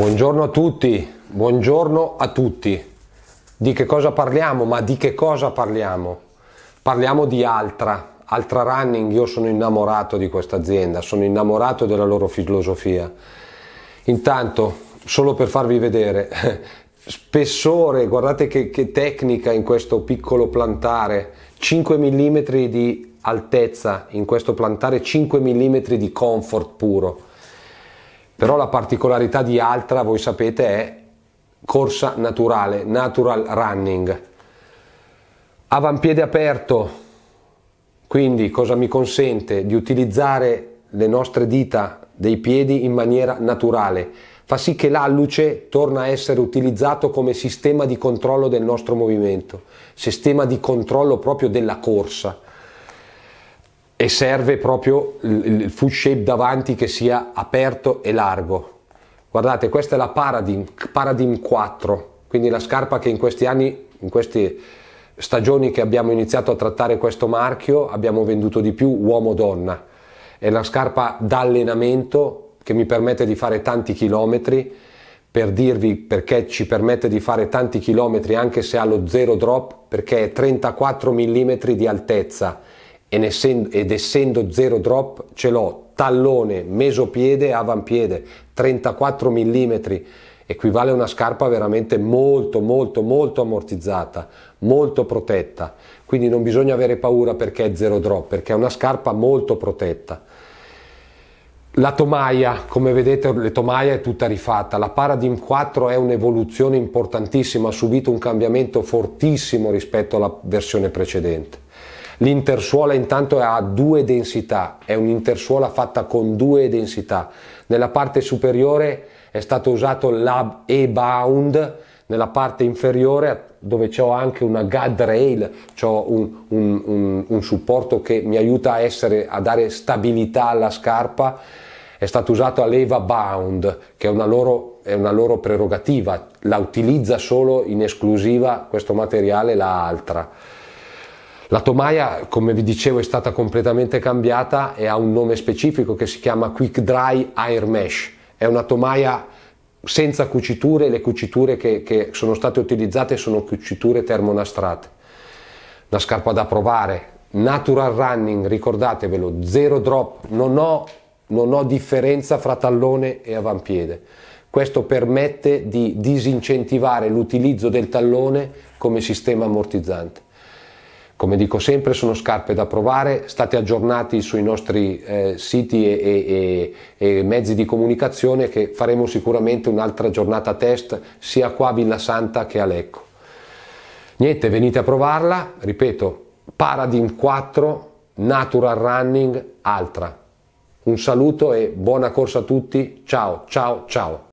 Buongiorno a tutti, buongiorno a tutti. Di che cosa parliamo? Ma di che cosa parliamo? Parliamo di Altra, Altra Running, io sono innamorato di questa azienda, sono innamorato della loro filosofia. Intanto, solo per farvi vedere, spessore, guardate che, che tecnica in questo piccolo plantare, 5 mm di altezza in questo plantare, 5 mm di comfort puro però la particolarità di Altra, voi sapete, è corsa naturale, natural running. Avampiede aperto, quindi cosa mi consente? Di utilizzare le nostre dita dei piedi in maniera naturale. Fa sì che l'alluce torna a essere utilizzato come sistema di controllo del nostro movimento, sistema di controllo proprio della corsa e serve proprio il food shape davanti che sia aperto e largo. Guardate, questa è la Paradigm, Paradigm 4, quindi la scarpa che in questi anni, in queste stagioni che abbiamo iniziato a trattare questo marchio, abbiamo venduto di più uomo-donna. È la scarpa da allenamento che mi permette di fare tanti chilometri, per dirvi perché ci permette di fare tanti chilometri anche se ha lo zero drop, perché è 34 mm di altezza ed essendo, ed essendo zero drop ce l'ho tallone, mesopiede, avampiede, 34 mm, equivale a una scarpa veramente molto molto molto ammortizzata, molto protetta, quindi non bisogna avere paura perché è zero drop, perché è una scarpa molto protetta. La tomaia, come vedete la tomaia è tutta rifatta, la Paradigm 4 è un'evoluzione importantissima, ha subito un cambiamento fortissimo rispetto alla versione precedente. L'intersuola intanto ha due densità, è un'intersuola fatta con due densità. Nella parte superiore è stato usato l'ab e-bound, nella parte inferiore dove ho anche una guardrail, ho un, un, un, un, supporto che mi aiuta a, essere, a dare stabilità alla scarpa, è stato usato leva bound, che è una loro è una loro prerogativa, la utilizza solo in esclusiva questo materiale, la la tomaia, come vi dicevo, è stata completamente cambiata e ha un nome specifico che si chiama Quick Dry Air Mesh. È una tomaia senza cuciture, le cuciture che, che sono state utilizzate sono cuciture termonastrate. Una scarpa da provare, natural running, ricordatevelo, zero drop, non ho, non ho differenza fra tallone e avampiede. Questo permette di disincentivare l'utilizzo del tallone come sistema ammortizzante. Come dico sempre, sono scarpe da provare, state aggiornati sui nostri eh, siti e, e, e, mezzi di comunicazione che faremo sicuramente un'altra giornata test sia qua a Villa Santa che a Lecco. Niente, venite a provarla, ripeto, Paradigm 4, Natural Running, altra. Un saluto e buona corsa a tutti, ciao ciao ciao.